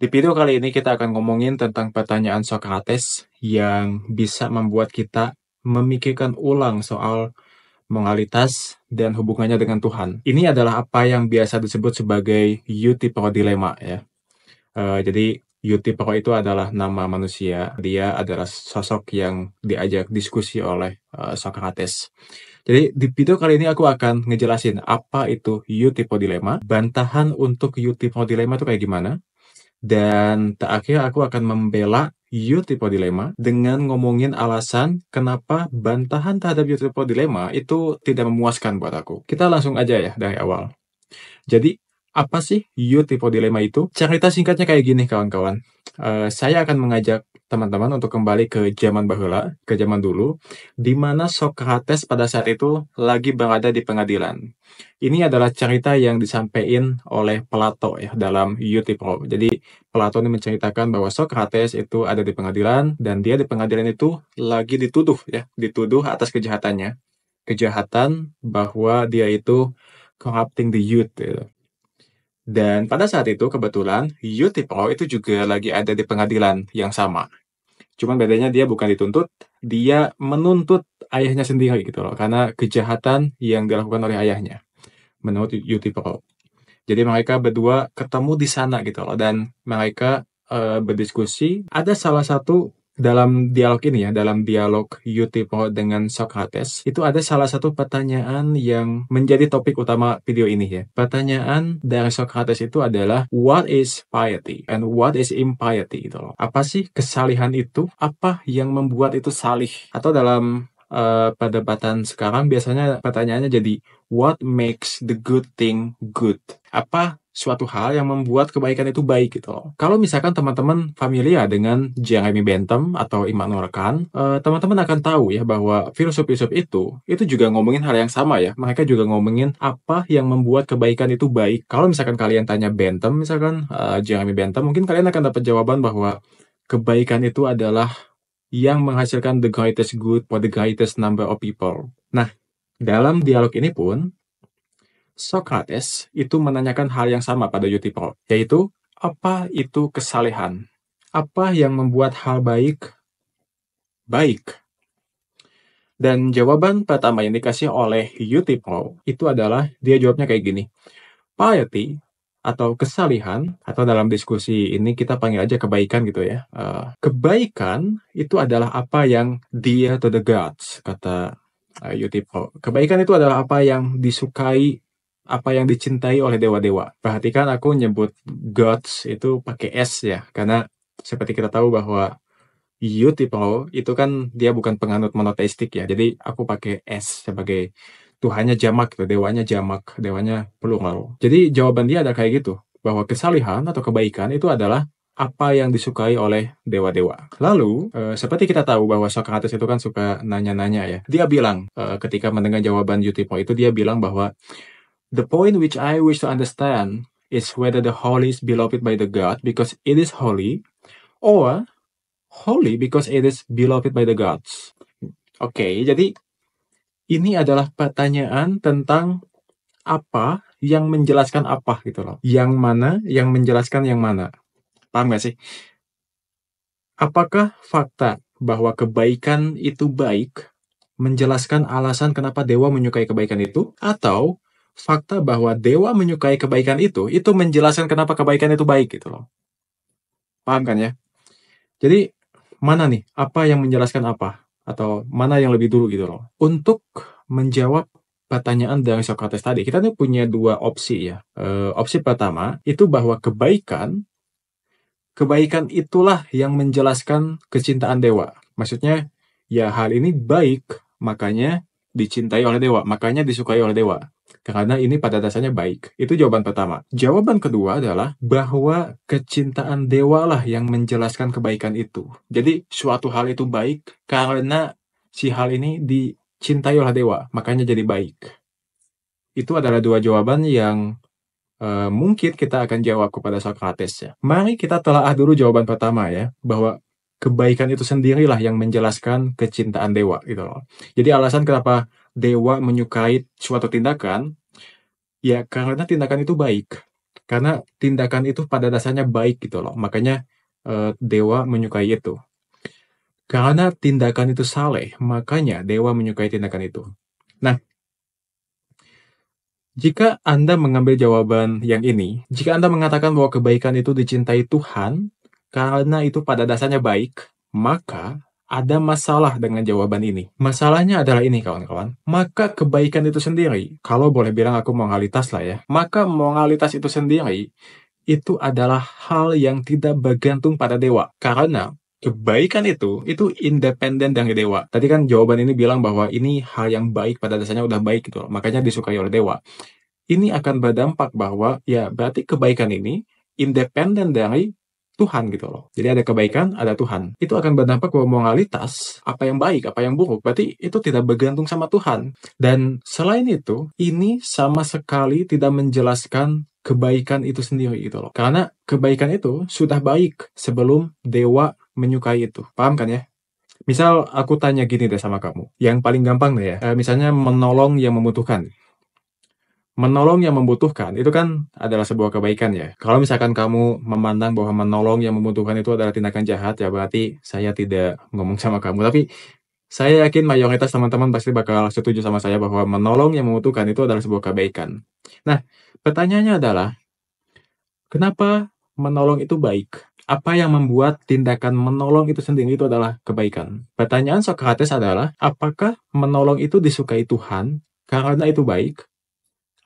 Di video kali ini kita akan ngomongin tentang pertanyaan Socrates yang bisa membuat kita memikirkan ulang soal moralitas dan hubungannya dengan Tuhan. Ini adalah apa yang biasa disebut sebagai Utipro Dilema ya. Uh, jadi Utipro itu adalah nama manusia. Dia adalah sosok yang diajak diskusi oleh uh, Socrates. Jadi di video kali ini aku akan ngejelasin apa itu Eutipro Dilema, bantahan untuk Eutipro Dilema itu kayak gimana, dan tak akhir aku akan membela Utripo Dilema dengan ngomongin alasan kenapa bantahan terhadap Utripo Dilema itu tidak memuaskan buat aku. Kita langsung aja ya dari awal. Jadi, apa sih Utripo Dilema itu? Cerita singkatnya kayak gini kawan-kawan. Uh, saya akan mengajak teman-teman untuk kembali ke zaman bahula, ke zaman dulu, di mana Socrates pada saat itu lagi berada di pengadilan. Ini adalah cerita yang disampaikan oleh Plato ya dalam Eutipro. Jadi Plato ini menceritakan bahwa Socrates itu ada di pengadilan dan dia di pengadilan itu lagi dituduh ya, dituduh atas kejahatannya. Kejahatan bahwa dia itu corrupting the youth ya. Dan pada saat itu kebetulan Yutipro itu juga lagi ada di pengadilan yang sama. Cuman bedanya dia bukan dituntut, dia menuntut ayahnya sendiri gitu loh. Karena kejahatan yang dilakukan oleh ayahnya. Menurut Yutipro. Jadi mereka berdua ketemu di sana gitu loh. Dan mereka eh, berdiskusi. Ada salah satu dalam dialog ini ya, dalam dialog Yutipo dengan Socrates, itu ada salah satu pertanyaan yang menjadi topik utama video ini ya. Pertanyaan dari Socrates itu adalah what is piety and what is impiety gitu loh. Apa sih kesalihan itu? Apa yang membuat itu salih? Atau dalam Eh, pada perdebatan sekarang biasanya pertanyaannya jadi what makes the good thing good? Apa suatu hal yang membuat kebaikan itu baik gitu loh. Kalau misalkan teman-teman familiar dengan Jeremy Bentham atau Immanuel Kant, eh, teman-teman akan tahu ya bahwa filosof-filosof itu itu juga ngomongin hal yang sama ya. Mereka juga ngomongin apa yang membuat kebaikan itu baik. Kalau misalkan kalian tanya Bentham misalkan eh, Jeremy Bentham, mungkin kalian akan dapat jawaban bahwa kebaikan itu adalah yang menghasilkan the greatest good for the greatest number of people. Nah, dalam dialog ini pun, Socrates itu menanyakan hal yang sama pada Eutipro, yaitu apa itu kesalehan? Apa yang membuat hal baik baik? Dan jawaban pertama yang dikasih oleh Eutipro itu adalah dia jawabnya kayak gini. Piety atau kesalihan atau dalam diskusi ini kita panggil aja kebaikan gitu ya. Uh, kebaikan itu adalah apa yang dia to the gods kata uh, Yutipo. Kebaikan itu adalah apa yang disukai apa yang dicintai oleh dewa-dewa. Perhatikan aku nyebut gods itu pakai s ya karena seperti kita tahu bahwa Yutipo itu kan dia bukan penganut monoteistik ya. Jadi aku pakai s sebagai Tuhannya jamak gitu, dewanya jamak, dewanya plural. Jadi jawaban dia ada kayak gitu, bahwa kesalihan atau kebaikan itu adalah apa yang disukai oleh dewa-dewa. Lalu, e, seperti kita tahu bahwa Sokrates itu kan suka nanya-nanya ya. Dia bilang, e, ketika mendengar jawaban Yutipo itu, dia bilang bahwa The point which I wish to understand is whether the holy is beloved by the God because it is holy or holy because it is beloved by the gods. Oke, okay, jadi ini adalah pertanyaan tentang apa yang menjelaskan apa gitu loh. Yang mana yang menjelaskan yang mana. Paham gak sih? Apakah fakta bahwa kebaikan itu baik menjelaskan alasan kenapa dewa menyukai kebaikan itu? Atau fakta bahwa dewa menyukai kebaikan itu, itu menjelaskan kenapa kebaikan itu baik gitu loh. Paham kan ya? Jadi, mana nih? Apa yang menjelaskan apa? atau mana yang lebih dulu gitu loh. Untuk menjawab pertanyaan dari Socrates tadi, kita tuh punya dua opsi ya. E, opsi pertama itu bahwa kebaikan, kebaikan itulah yang menjelaskan kecintaan dewa. Maksudnya ya hal ini baik, makanya dicintai oleh dewa, makanya disukai oleh dewa karena ini pada dasarnya baik. Itu jawaban pertama. Jawaban kedua adalah bahwa kecintaan dewa lah yang menjelaskan kebaikan itu. Jadi suatu hal itu baik karena si hal ini dicintai oleh dewa, makanya jadi baik. Itu adalah dua jawaban yang e, mungkin kita akan jawab kepada Socrates ya. Mari kita telaah dulu jawaban pertama ya, bahwa kebaikan itu sendirilah yang menjelaskan kecintaan dewa gitu loh. Jadi alasan kenapa dewa menyukai suatu tindakan, ya karena tindakan itu baik. Karena tindakan itu pada dasarnya baik gitu loh. Makanya e, dewa menyukai itu. Karena tindakan itu saleh, makanya dewa menyukai tindakan itu. Nah, jika Anda mengambil jawaban yang ini, jika Anda mengatakan bahwa kebaikan itu dicintai Tuhan karena itu pada dasarnya baik, maka ada masalah dengan jawaban ini. Masalahnya adalah ini kawan-kawan. Maka kebaikan itu sendiri, kalau boleh bilang aku moralitas lah ya, maka moralitas itu sendiri itu adalah hal yang tidak bergantung pada dewa. Karena kebaikan itu itu independen dari dewa. Tadi kan jawaban ini bilang bahwa ini hal yang baik pada dasarnya udah baik gitu loh. Makanya disukai oleh dewa. Ini akan berdampak bahwa ya berarti kebaikan ini independen dari Tuhan gitu loh. Jadi ada kebaikan, ada Tuhan. Itu akan berdampak bahwa moralitas, apa yang baik, apa yang buruk. Berarti itu tidak bergantung sama Tuhan. Dan selain itu, ini sama sekali tidak menjelaskan kebaikan itu sendiri gitu loh. Karena kebaikan itu sudah baik sebelum dewa menyukai itu. Paham kan ya? Misal aku tanya gini deh sama kamu, yang paling gampang deh ya, eh, misalnya menolong yang membutuhkan menolong yang membutuhkan itu kan adalah sebuah kebaikan ya. Kalau misalkan kamu memandang bahwa menolong yang membutuhkan itu adalah tindakan jahat ya berarti saya tidak ngomong sama kamu. Tapi saya yakin mayoritas teman-teman pasti bakal setuju sama saya bahwa menolong yang membutuhkan itu adalah sebuah kebaikan. Nah, pertanyaannya adalah kenapa menolong itu baik? Apa yang membuat tindakan menolong itu sendiri itu adalah kebaikan? Pertanyaan Socrates adalah apakah menolong itu disukai Tuhan karena itu baik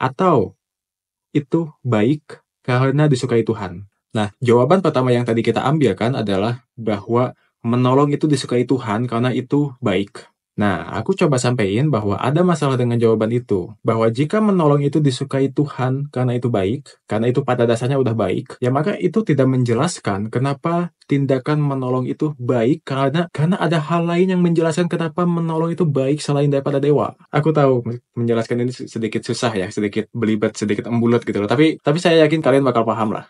atau itu baik karena disukai Tuhan? Nah, jawaban pertama yang tadi kita ambil kan adalah bahwa menolong itu disukai Tuhan karena itu baik. Nah, aku coba sampaikan bahwa ada masalah dengan jawaban itu. Bahwa jika menolong itu disukai Tuhan karena itu baik, karena itu pada dasarnya udah baik, ya maka itu tidak menjelaskan kenapa tindakan menolong itu baik karena karena ada hal lain yang menjelaskan kenapa menolong itu baik selain daripada dewa. Aku tahu menjelaskan ini sedikit susah ya, sedikit belibet, sedikit embulat gitu loh. Tapi tapi saya yakin kalian bakal paham lah.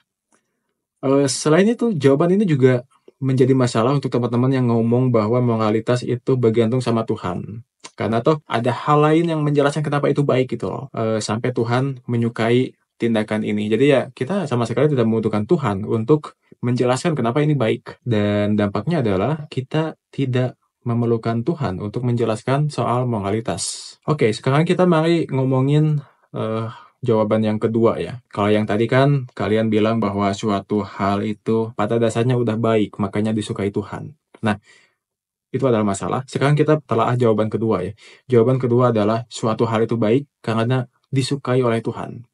Eh, selain itu, jawaban ini juga menjadi masalah untuk teman-teman yang ngomong bahwa moralitas itu bergantung sama Tuhan. Karena toh ada hal lain yang menjelaskan kenapa itu baik gitu loh. E, sampai Tuhan menyukai tindakan ini. Jadi ya kita sama sekali tidak membutuhkan Tuhan untuk menjelaskan kenapa ini baik. Dan dampaknya adalah kita tidak memerlukan Tuhan untuk menjelaskan soal moralitas. Oke, sekarang kita mari ngomongin uh, jawaban yang kedua ya. Kalau yang tadi kan kalian bilang bahwa suatu hal itu pada dasarnya udah baik, makanya disukai Tuhan. Nah, itu adalah masalah. Sekarang kita telah ah jawaban kedua ya. Jawaban kedua adalah suatu hal itu baik karena disukai oleh Tuhan.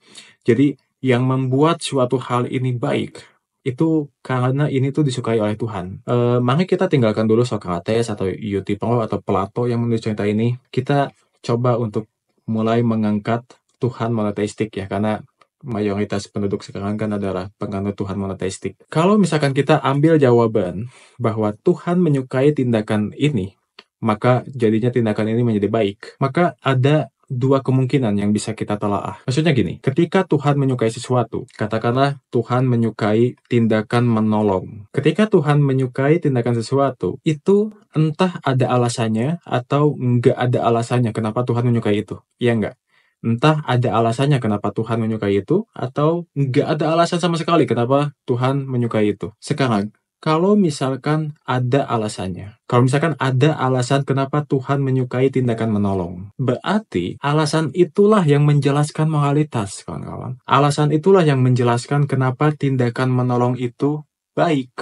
Jadi yang membuat suatu hal ini baik itu karena ini tuh disukai oleh Tuhan. E, mari kita tinggalkan dulu Socrates atau Euthyphro atau Plato yang menulis cerita ini. Kita coba untuk mulai mengangkat Tuhan monoteistik ya karena mayoritas penduduk sekarang kan adalah penganut Tuhan monoteistik. Kalau misalkan kita ambil jawaban bahwa Tuhan menyukai tindakan ini, maka jadinya tindakan ini menjadi baik. Maka ada dua kemungkinan yang bisa kita telaah. Maksudnya gini, ketika Tuhan menyukai sesuatu, katakanlah Tuhan menyukai tindakan menolong. Ketika Tuhan menyukai tindakan sesuatu, itu entah ada alasannya atau nggak ada alasannya kenapa Tuhan menyukai itu. Iya nggak? entah ada alasannya kenapa Tuhan menyukai itu atau nggak ada alasan sama sekali kenapa Tuhan menyukai itu. Sekarang, kalau misalkan ada alasannya, kalau misalkan ada alasan kenapa Tuhan menyukai tindakan menolong, berarti alasan itulah yang menjelaskan moralitas, kawan-kawan. Alasan itulah yang menjelaskan kenapa tindakan menolong itu baik.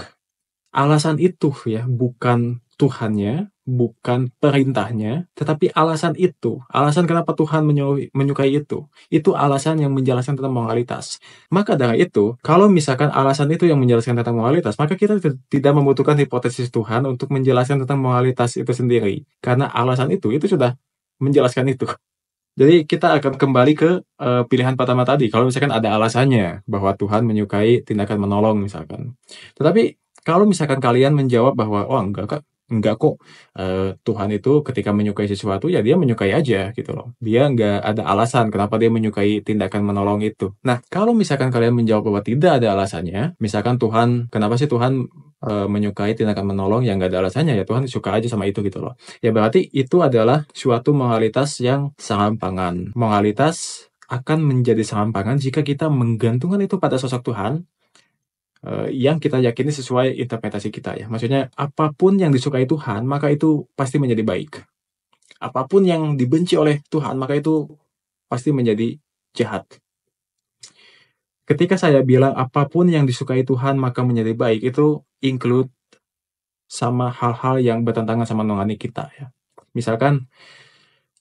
Alasan itu ya, bukan Tuhannya, bukan perintahnya, tetapi alasan itu, alasan kenapa Tuhan menyukai itu, itu alasan yang menjelaskan tentang moralitas. Maka dari itu, kalau misalkan alasan itu yang menjelaskan tentang moralitas, maka kita tidak membutuhkan hipotesis Tuhan untuk menjelaskan tentang moralitas itu sendiri, karena alasan itu itu sudah menjelaskan itu. Jadi kita akan kembali ke e, pilihan pertama tadi. Kalau misalkan ada alasannya bahwa Tuhan menyukai tindakan menolong misalkan. Tetapi kalau misalkan kalian menjawab bahwa oh enggak kak, enggak kok uh, Tuhan itu ketika menyukai sesuatu ya dia menyukai aja gitu loh dia enggak ada alasan kenapa dia menyukai tindakan menolong itu nah kalau misalkan kalian menjawab bahwa tidak ada alasannya misalkan Tuhan kenapa sih Tuhan uh, menyukai tindakan menolong yang enggak ada alasannya ya Tuhan suka aja sama itu gitu loh ya berarti itu adalah suatu moralitas yang pangan moralitas akan menjadi sampangan jika kita menggantungkan itu pada sosok Tuhan Eh, yang kita yakini sesuai interpretasi kita ya. Maksudnya apapun yang disukai Tuhan maka itu pasti menjadi baik. Apapun yang dibenci oleh Tuhan maka itu pasti menjadi jahat. Ketika saya bilang apapun yang disukai Tuhan maka menjadi baik itu include sama hal-hal yang bertentangan sama nongani kita ya. Misalkan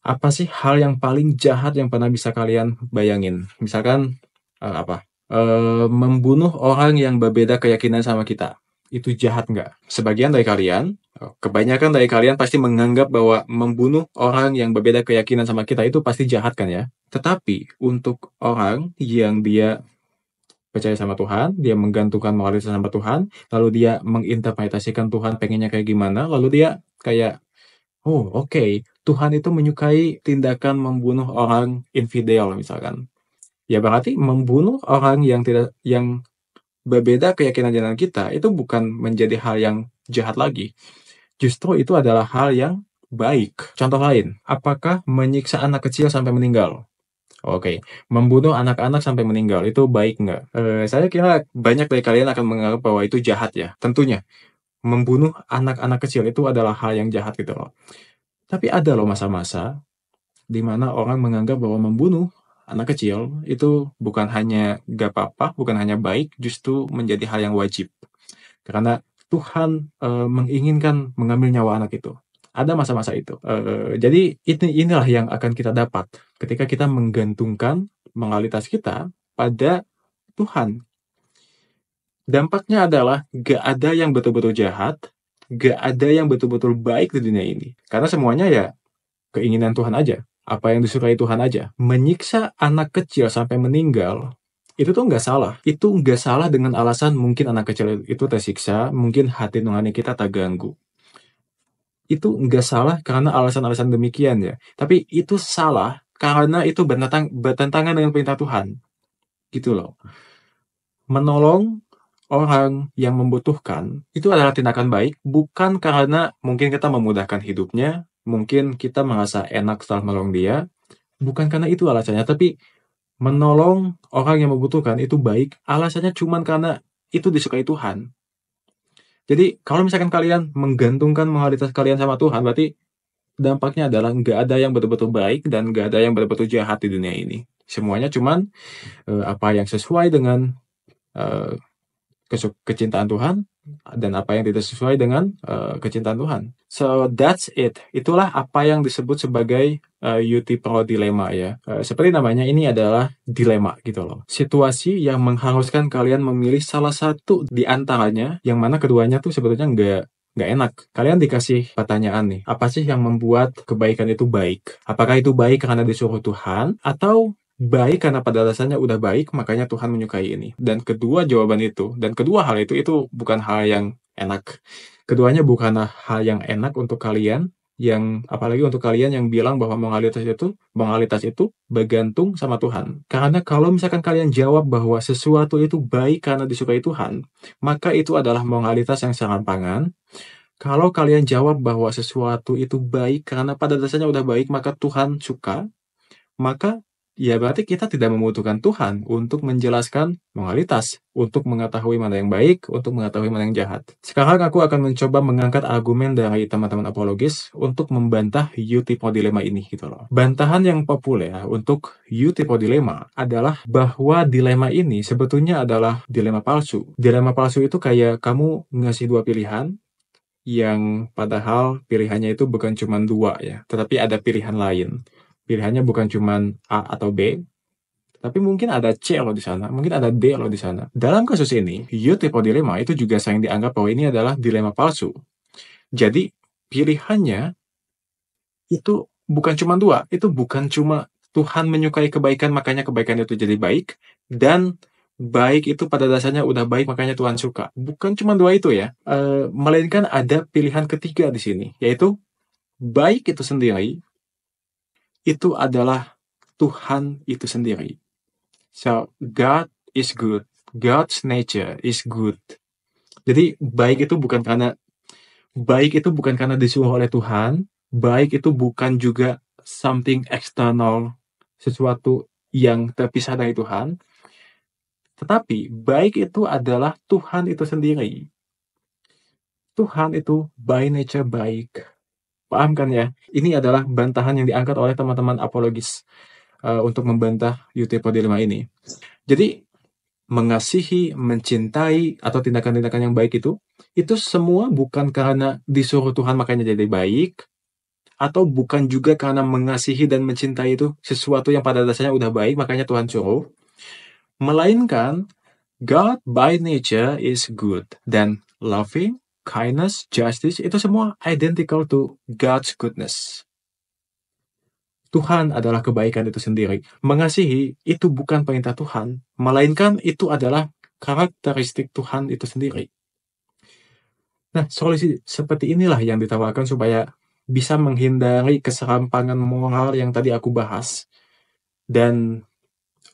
apa sih hal yang paling jahat yang pernah bisa kalian bayangin? Misalkan uh, apa? Eh, membunuh orang yang berbeda keyakinan sama kita itu jahat nggak? Sebagian dari kalian, kebanyakan dari kalian pasti menganggap bahwa membunuh orang yang berbeda keyakinan sama kita itu pasti jahat kan ya? Tetapi untuk orang yang dia percaya sama Tuhan, dia menggantungkan moralitas sama Tuhan, lalu dia menginterpretasikan Tuhan pengennya kayak gimana, lalu dia kayak, oh oke, okay, Tuhan itu menyukai tindakan membunuh orang infidel misalkan ya berarti membunuh orang yang tidak yang berbeda keyakinan dengan kita itu bukan menjadi hal yang jahat lagi. Justru itu adalah hal yang baik. Contoh lain, apakah menyiksa anak kecil sampai meninggal? Oke, okay. membunuh anak-anak sampai meninggal itu baik nggak? Eh, saya kira banyak dari kalian akan menganggap bahwa itu jahat ya. Tentunya, membunuh anak-anak kecil itu adalah hal yang jahat gitu loh. Tapi ada loh masa-masa di mana orang menganggap bahwa membunuh anak kecil itu bukan hanya gak apa-apa, bukan hanya baik, justru menjadi hal yang wajib. Karena Tuhan e, menginginkan mengambil nyawa anak itu. Ada masa-masa itu. E, jadi ini inilah yang akan kita dapat ketika kita menggantungkan mengalitas kita pada Tuhan. Dampaknya adalah gak ada yang betul-betul jahat, gak ada yang betul-betul baik di dunia ini. Karena semuanya ya keinginan Tuhan aja apa yang disukai Tuhan aja. Menyiksa anak kecil sampai meninggal, itu tuh nggak salah. Itu nggak salah dengan alasan mungkin anak kecil itu tersiksa, mungkin hati nurani kita terganggu. Itu nggak salah karena alasan-alasan demikian ya. Tapi itu salah karena itu bertentangan dengan perintah Tuhan. Gitu loh. Menolong orang yang membutuhkan itu adalah tindakan baik, bukan karena mungkin kita memudahkan hidupnya, mungkin kita merasa enak setelah menolong dia, bukan karena itu alasannya, tapi menolong orang yang membutuhkan itu baik, alasannya cuma karena itu disukai Tuhan. Jadi kalau misalkan kalian menggantungkan moralitas kalian sama Tuhan, berarti dampaknya adalah nggak ada yang betul-betul baik dan nggak ada yang betul-betul jahat di dunia ini. Semuanya cuman uh, apa yang sesuai dengan uh, kecintaan Tuhan dan apa yang tidak sesuai dengan uh, kecintaan Tuhan. So that's it. Itulah apa yang disebut sebagai uh, eh, UT Pro dilema ya. Uh, seperti namanya ini adalah dilema gitu loh. Situasi yang mengharuskan kalian memilih salah satu di antaranya yang mana keduanya tuh sebetulnya nggak nggak enak. Kalian dikasih pertanyaan nih, apa sih yang membuat kebaikan itu baik? Apakah itu baik karena disuruh Tuhan atau baik karena pada dasarnya udah baik makanya Tuhan menyukai ini dan kedua jawaban itu dan kedua hal itu itu bukan hal yang enak keduanya bukan hal yang enak untuk kalian yang apalagi untuk kalian yang bilang bahwa mengalitas itu mengalitas itu bergantung sama Tuhan karena kalau misalkan kalian jawab bahwa sesuatu itu baik karena disukai Tuhan maka itu adalah mengalitas yang sangat pangan kalau kalian jawab bahwa sesuatu itu baik karena pada dasarnya udah baik maka Tuhan suka maka ya berarti kita tidak membutuhkan Tuhan untuk menjelaskan moralitas, untuk mengetahui mana yang baik, untuk mengetahui mana yang jahat. Sekarang aku akan mencoba mengangkat argumen dari teman-teman apologis untuk membantah Eutipo dilema ini gitu loh. Bantahan yang populer untuk Eutipo dilema adalah bahwa dilema ini sebetulnya adalah dilema palsu. Dilema palsu itu kayak kamu ngasih dua pilihan, yang padahal pilihannya itu bukan cuma dua ya, tetapi ada pilihan lain pilihannya bukan cuma A atau B, tapi mungkin ada C loh di sana, mungkin ada D loh di sana. Dalam kasus ini, Utepo dilema itu juga sering dianggap bahwa ini adalah dilema palsu. Jadi, pilihannya itu bukan cuma dua, itu bukan cuma Tuhan menyukai kebaikan, makanya kebaikan itu jadi baik, dan baik itu pada dasarnya udah baik, makanya Tuhan suka. Bukan cuma dua itu ya, e, melainkan ada pilihan ketiga di sini, yaitu baik itu sendiri itu adalah Tuhan itu sendiri. So, God is good. God's nature is good. Jadi, baik itu bukan karena baik itu bukan karena disuruh oleh Tuhan, baik itu bukan juga something external, sesuatu yang terpisah dari Tuhan. Tetapi baik itu adalah Tuhan itu sendiri. Tuhan itu by nature baik. Paham kan ya? Ini adalah bantahan yang diangkat oleh teman-teman apologis uh, untuk membantah UT Dharma ini. Jadi mengasihi, mencintai atau tindakan-tindakan yang baik itu itu semua bukan karena disuruh Tuhan makanya jadi baik atau bukan juga karena mengasihi dan mencintai itu sesuatu yang pada dasarnya udah baik makanya Tuhan suruh melainkan God by nature is good dan loving kindness, justice, itu semua identical to God's goodness. Tuhan adalah kebaikan itu sendiri. Mengasihi itu bukan perintah Tuhan, melainkan itu adalah karakteristik Tuhan itu sendiri. Nah, solusi seperti inilah yang ditawarkan supaya bisa menghindari keserampangan moral yang tadi aku bahas dan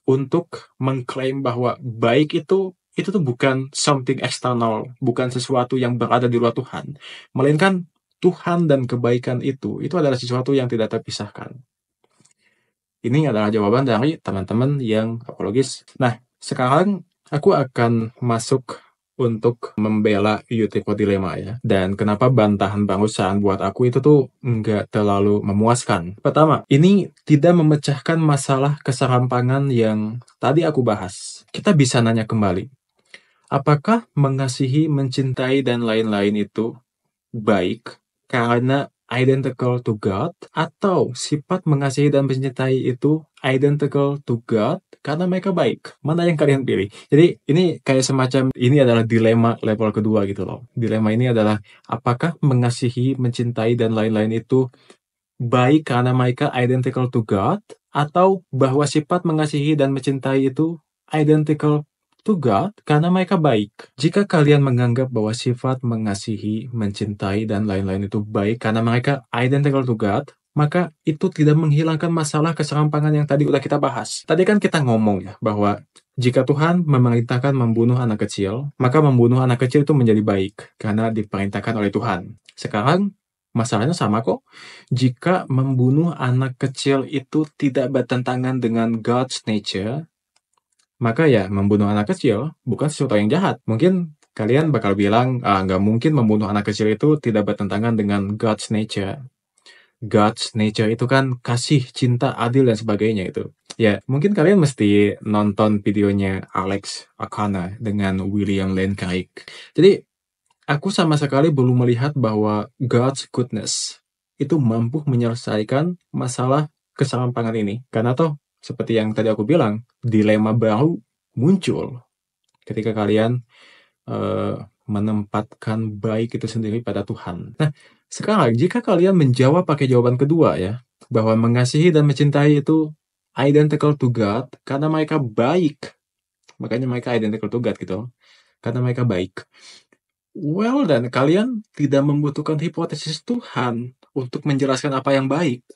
untuk mengklaim bahwa baik itu itu tuh bukan something external, bukan sesuatu yang berada di luar Tuhan, melainkan Tuhan dan kebaikan itu, itu adalah sesuatu yang tidak terpisahkan. Ini adalah jawaban dari teman-teman yang apologis. Nah, sekarang aku akan masuk untuk membela Yutiko Dilema ya. Dan kenapa bantahan bangusan buat aku itu tuh nggak terlalu memuaskan. Pertama, ini tidak memecahkan masalah keserampangan yang tadi aku bahas. Kita bisa nanya kembali, Apakah mengasihi, mencintai, dan lain-lain itu baik karena identical to God atau sifat mengasihi dan mencintai itu identical to God karena mereka baik. Mana yang kalian pilih? Jadi ini kayak semacam ini adalah dilema level kedua gitu loh. Dilema ini adalah apakah mengasihi, mencintai dan lain-lain itu baik karena mereka identical to God atau bahwa sifat mengasihi dan mencintai itu identical to God karena mereka baik. Jika kalian menganggap bahwa sifat mengasihi, mencintai, dan lain-lain itu baik karena mereka identical to God, maka itu tidak menghilangkan masalah keserampangan yang tadi udah kita bahas. Tadi kan kita ngomong ya bahwa jika Tuhan memerintahkan membunuh anak kecil, maka membunuh anak kecil itu menjadi baik karena diperintahkan oleh Tuhan. Sekarang masalahnya sama kok. Jika membunuh anak kecil itu tidak bertentangan dengan God's nature, maka ya, membunuh anak kecil bukan sesuatu yang jahat. Mungkin kalian bakal bilang, ah nggak mungkin membunuh anak kecil itu tidak bertentangan dengan God's nature. God's nature itu kan kasih, cinta, adil, dan sebagainya itu. Ya, mungkin kalian mesti nonton videonya Alex Akana dengan William Lane Craig. Jadi, aku sama sekali belum melihat bahwa God's goodness itu mampu menyelesaikan masalah kesalahan pangan ini. Karena toh seperti yang tadi aku bilang, dilema baru muncul ketika kalian uh, menempatkan baik itu sendiri pada Tuhan. Nah, sekarang jika kalian menjawab pakai jawaban kedua ya, bahwa mengasihi dan mencintai itu identical to God karena mereka baik. Makanya mereka identical to God gitu. Karena mereka baik. Well, dan kalian tidak membutuhkan hipotesis Tuhan untuk menjelaskan apa yang baik.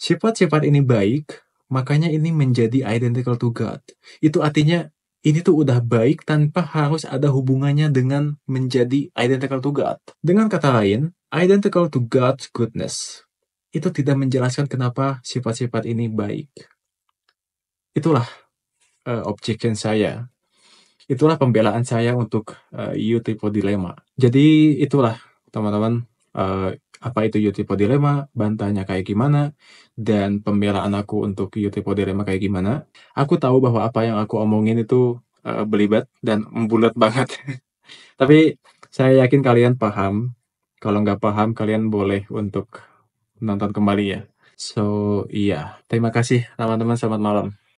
Sifat-sifat ini baik, makanya ini menjadi identical to God. Itu artinya ini tuh udah baik tanpa harus ada hubungannya dengan menjadi identical to God. Dengan kata lain, identical to God's goodness. Itu tidak menjelaskan kenapa sifat-sifat ini baik. Itulah uh, objection saya. Itulah pembelaan saya untuk uh, eh, u Dilemma. Jadi itulah teman-teman uh, apa itu Yutipo Dilema, bantahnya kayak gimana, dan pembelaan aku untuk Yutipo Dilema kayak gimana. Aku tahu bahwa apa yang aku omongin itu uh, belibet dan membulat banget. Tapi saya yakin kalian paham. Kalau nggak paham, kalian boleh untuk nonton kembali ya. So, iya. Terima kasih, teman-teman. Selamat malam.